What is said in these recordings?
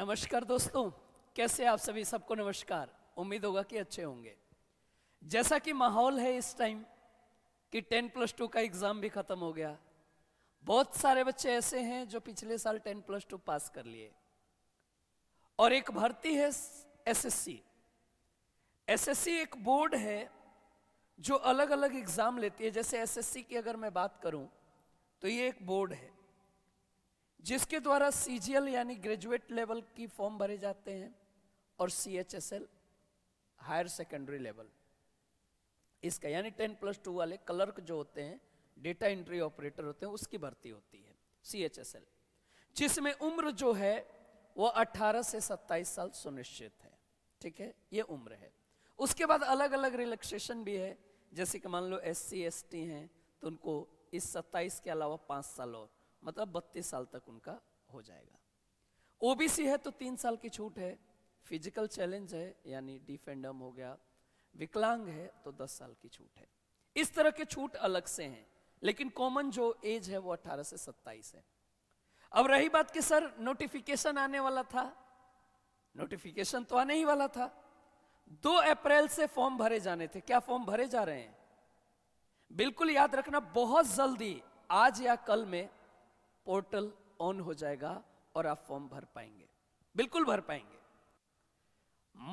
नमस्कार दोस्तों कैसे आप सभी सबको नमस्कार उम्मीद होगा कि अच्छे होंगे जैसा कि माहौल है इस टाइम कि टेन प्लस टू का एग्ज़ाम भी ख़त्म हो गया बहुत सारे बच्चे ऐसे हैं जो पिछले साल टेन प्लस टू पास कर लिए और एक भर्ती है एसएससी एसएससी एक बोर्ड है जो अलग अलग एग्ज़ाम लेती है जैसे एसएससी की अगर मैं बात करूं तो ये एक बोर्ड है जिसके द्वारा सीजीएल यानी ग्रेजुएट लेवल की फॉर्म भरे जाते हैं और सीएचएसएल हायर सेकेंडरी लेवल इसका यानी टेन प्लस टू वाले क्लर्क जो होते हैं डेटा एंट्री ऑपरेटर होते हैं उसकी भर्ती होती है सीएचएसएल जिसमें उम्र जो है वो अठारह से सत्ताईस साल सुनिश्चित है ठीक है ये उम्र है उसके बाद अलग अलग रिलैक्सेशन भी है जैसे कि मान लो एस सी हैं तो उनको इस सत्ताईस के अलावा पांच साल और मतलब बत्तीस साल तक उनका हो जाएगा ओबीसी है तो तीन साल की छूट है फिजिकल चैलेंज है यानी डिफेंडम हो गया विकलांग है तो दस साल की छूट है इस तरह के छूट अलग से हैं लेकिन कॉमन जो एज है वो 18 से 27 है अब रही बात कि सर नोटिफिकेशन आने वाला था नोटिफिकेशन तो आने ही वाला था दो अप्रैल से फॉर्म भरे जाने थे क्या फॉर्म भरे जा रहे हैं बिल्कुल याद रखना बहुत जल्दी आज या कल में पोर्टल ऑन हो जाएगा और आप फॉर्म भर पाएंगे बिल्कुल भर पाएंगे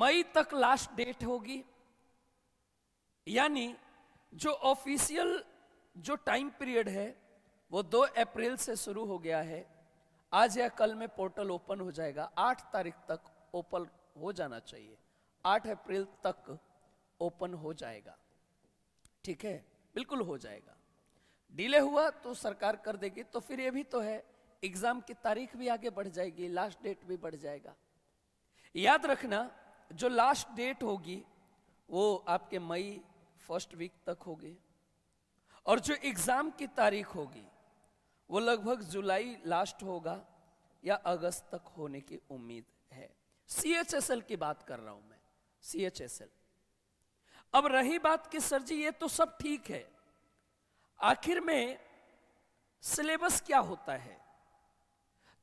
मई तक लास्ट डेट होगी यानी जो ऑफिशियल जो टाइम पीरियड है वो 2 अप्रैल से शुरू हो गया है आज या कल में पोर्टल ओपन हो जाएगा 8 तारीख तक ओपन हो जाना चाहिए 8 अप्रैल तक ओपन हो जाएगा ठीक है बिल्कुल हो जाएगा डिले हुआ तो सरकार कर देगी तो फिर ये भी तो है एग्जाम की तारीख भी आगे बढ़ जाएगी लास्ट डेट भी बढ़ जाएगा याद रखना जो लास्ट डेट होगी वो आपके मई फर्स्ट वीक तक होगी और जो एग्जाम की तारीख होगी वो लगभग जुलाई लास्ट होगा या अगस्त तक होने की उम्मीद है सीएचएसएल की बात कर रहा हूं मैं सीएचएसएल अब रही बात की सर जी ये तो सब ठीक है आखिर में सिलेबस क्या होता है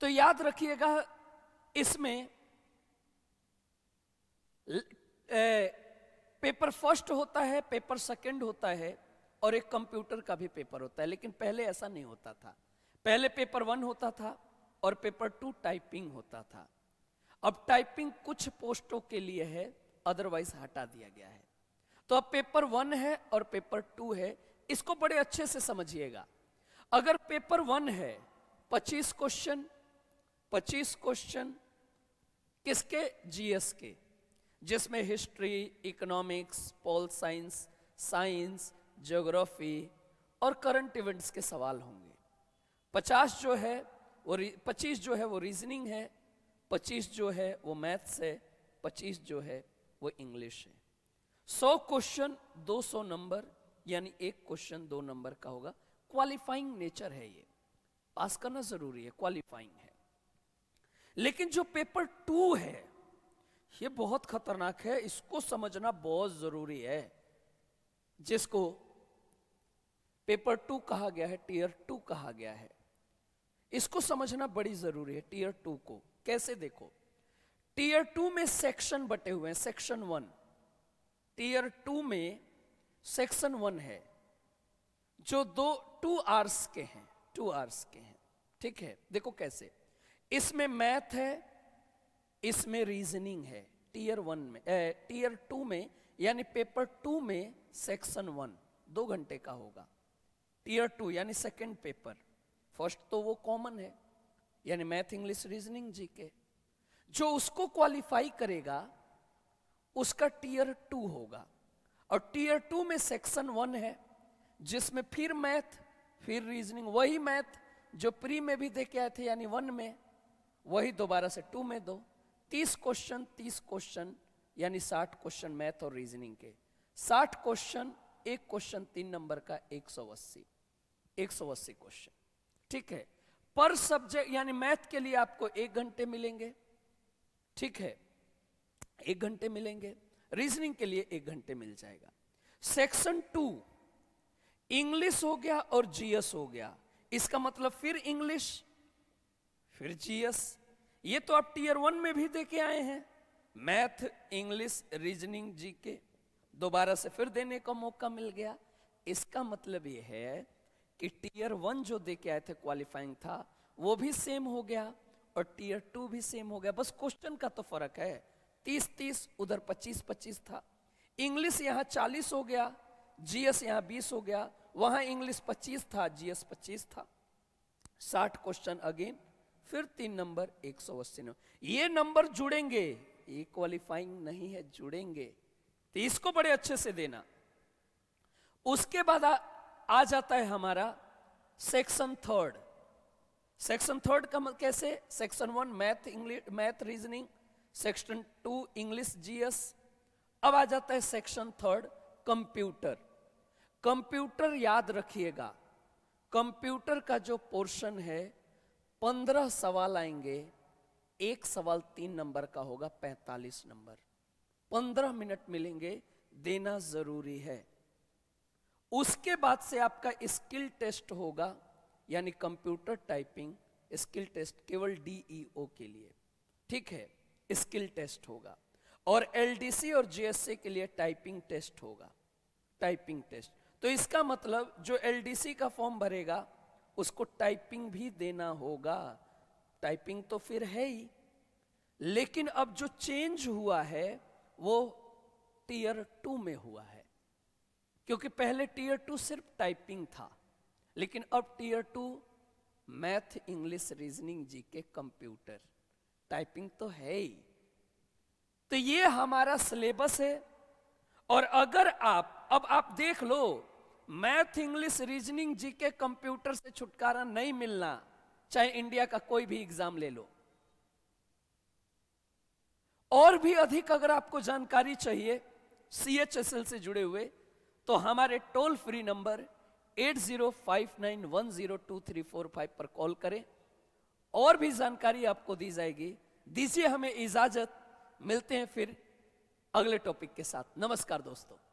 तो याद रखिएगा इसमें ए, पेपर फर्स्ट होता है पेपर सेकंड होता है और एक कंप्यूटर का भी पेपर होता है लेकिन पहले ऐसा नहीं होता था पहले पेपर वन होता था और पेपर टू टाइपिंग होता था अब टाइपिंग कुछ पोस्टों के लिए है अदरवाइज हटा दिया गया है तो अब पेपर वन है और पेपर टू है इसको बड़े अच्छे से समझिएगा अगर पेपर वन है पच्चीस क्वेश्चन पच्चीस क्वेश्चन किसके जीएस के जिसमें history economics pol science science geography और करंट इवेंट्स के सवाल होंगे पचास जो है वो पच्चीस जो है वो रीजनिंग है पच्चीस जो है वो मैथ्स है पच्चीस जो है वो इंग्लिश है सौ क्वेश्चन दो सौ नंबर यानी एक क्वेश्चन दो नंबर का होगा क्वालिफाइंग नेचर है ये पास करना जरूरी है क्वालिफाइंग है लेकिन जो पेपर टू है ये बहुत खतरनाक है इसको समझना बहुत जरूरी है जिसको पेपर टू कहा गया है टीयर टू कहा गया है इसको समझना बड़ी जरूरी है टीयर टू को कैसे देखो टीयर टू में सेक्शन बटे हुए हैं सेक्शन वन टीयर टू में सेक्शन वन है जो दो टू आर्स के हैं टू आर्स के हैं ठीक है देखो कैसे इसमें मैथ है इसमें रीजनिंग है टीयर वन में ए, टीयर टू में यानी पेपर टू में सेक्शन वन दो घंटे का होगा टीयर टू यानी सेकंड पेपर फर्स्ट तो वो कॉमन है यानी मैथ इंग्लिश रीजनिंग जी के जो उसको क्वालिफाई करेगा उसका टीयर टू होगा और टीयर टू में सेक्शन वन है जिसमें फिर मैथ फिर रीजनिंग वही मैथ जो प्री में भी दे के आए थे यानी वन में वही दोबारा से टू में दो तीस क्वेश्चन तीस क्वेश्चन यानी साठ क्वेश्चन मैथ और रीजनिंग के साठ क्वेश्चन एक क्वेश्चन तीन नंबर का एक सौ अस्सी एक सौ अस्सी क्वेश्चन ठीक है पर सब्जेक्ट यानी मैथ के लिए आपको एक घंटे मिलेंगे ठीक है एक घंटे मिलेंगे रीजनिंग के लिए एक घंटे मिल जाएगा सेक्शन टू इंग्लिश हो गया और जीएस हो गया इसका मतलब फिर इंग्लिश फिर जीएस ये तो आप टीयर वन में भी देके आए हैं मैथ इंग्लिश रीजनिंग जी के दोबारा से फिर देने का मौका मिल गया इसका मतलब यह है कि टीयर वन जो दे के आए थे क्वालिफाइंग था वो भी सेम हो गया और टीयर टू भी सेम हो गया बस क्वेश्चन का तो फर्क है तीस तीस उधर पच्चीस पच्चीस था इंग्लिश यहाँ चालीस हो गया जीएस यहाँ बीस हो गया वहाँ इंग्लिश पच्चीस था जीएस पच्चीस था साठ क्वेश्चन अगेन फिर तीन नंबर एक सौ अस्सी नंबर ये नंबर जुड़ेंगे ये क्वालिफाइंग नहीं है जुड़ेंगे तो इसको बड़े अच्छे से देना उसके बाद आ, आ जाता है हमारा सेक्शन थर्ड सेक्शन थर्ड का मतलब कैसे section one math English math reasoning section two English GS अब आ जाता है सेक्शन थर्ड कंप्यूटर कंप्यूटर याद रखिएगा कंप्यूटर का जो पोर्शन है पंद्रह सवाल आएंगे एक सवाल तीन नंबर का होगा पैंतालीस नंबर पंद्रह मिनट मिलेंगे देना जरूरी है उसके बाद से आपका स्किल टेस्ट होगा यानी कंप्यूटर टाइपिंग स्किल टेस्ट केवल डीईओ e के लिए ठीक है स्किल टेस्ट होगा और एलडीसी और जीएससी के लिए टाइपिंग टेस्ट होगा टाइपिंग टेस्ट तो इसका मतलब जो एलडीसी का फॉर्म भरेगा उसको टाइपिंग भी देना होगा टाइपिंग तो फिर है ही लेकिन अब जो चेंज हुआ है वो टीयर टू में हुआ है क्योंकि पहले टीयर टू सिर्फ टाइपिंग था लेकिन अब tier two math English reasoning GK computer typing तो है ही तो ये हमारा सिलेबस है और अगर आप अब आप देख लो math English reasoning G K computer से छुटकारा नहीं मिलना चाहे इंडिया का कोई भी एग्जाम ले लो और भी अधिक अगर आपको जानकारी चाहिए सी एच एस एल से जुड़े हुए तो हमारे toll free number eight zero five nine one zero two three four five पर कॉल करें और भी जानकारी आपको दी जाएगी दीजिए हमें इजाजत मिलते हैं फिर अगले टॉपिक के साथ नमस्कार दोस्तों